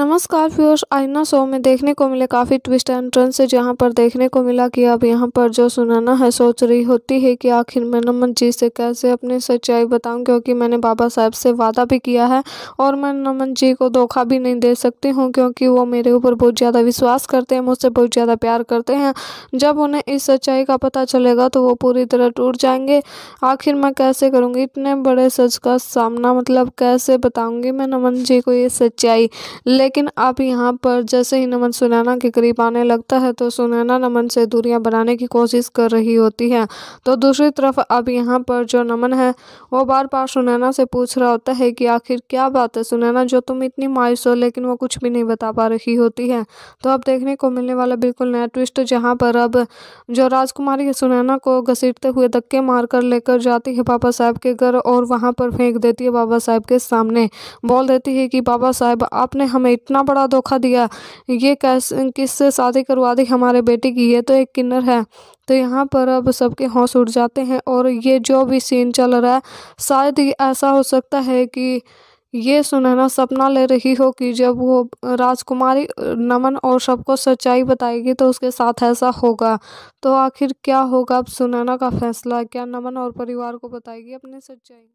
नमस्कार फ्यूर्स आइना शो में देखने को मिले काफ़ी ट्विस्ट एंड से जहां पर देखने को मिला कि अब यहां पर जो सुनाना है सोच रही होती है कि आखिर मैं नमन जी से कैसे अपनी सच्चाई बताऊं क्योंकि मैंने बाबा साहब से वादा भी किया है और मैं नमन जी को धोखा भी नहीं दे सकती हूं क्योंकि वो मेरे ऊपर बहुत ज़्यादा विश्वास करते हैं मुझसे बहुत ज़्यादा प्यार करते हैं जब उन्हें इस सच्चाई का पता चलेगा तो वो पूरी तरह टूट जाएंगे आखिर मैं कैसे करूँगी इतने बड़े सच का सामना मतलब कैसे बताऊँगी मैं नमन जी को ये सच्चाई लेकिन अब यहाँ पर जैसे ही नमन सुनैना के करीब आने लगता है तो सुनैना नमन से दूरियाँ बनाने की कोशिश कर रही होती है तो दूसरी तरफ अब यहाँ पर जो नमन है वो बार बार सुनैना से पूछ रहा होता है कि आखिर क्या बात है सुनैना जो तुम इतनी मायूस हो लेकिन वो कुछ भी नहीं बता पा रही होती है तो अब देखने को मिलने वाला बिल्कुल नया ट्विस्ट जहाँ पर अब जो राजकुमारी सुनैना को घसीटते हुए धक्के मार कर लेकर जाती है बाबा साहब के घर और वहाँ पर फेंक देती है बाबा साहब के सामने बोल देती है कि बाबा साहब आपने हमें इतना बड़ा धोखा दिया ये कैसे किससे शादी करवा दी हमारे बेटे की ये तो एक किन्नर है तो यहाँ पर अब सबके हौस उठ जाते हैं और ये जो भी सीन चल रहा है शायद ऐसा हो सकता है कि ये सुनहना सपना ले रही हो कि जब वो राजकुमारी नमन और सबको सच्चाई बताएगी तो उसके साथ ऐसा होगा तो आखिर क्या होगा अब सुनहना का फैसला क्या नमन और परिवार को बताएगी अपनी सच्चाई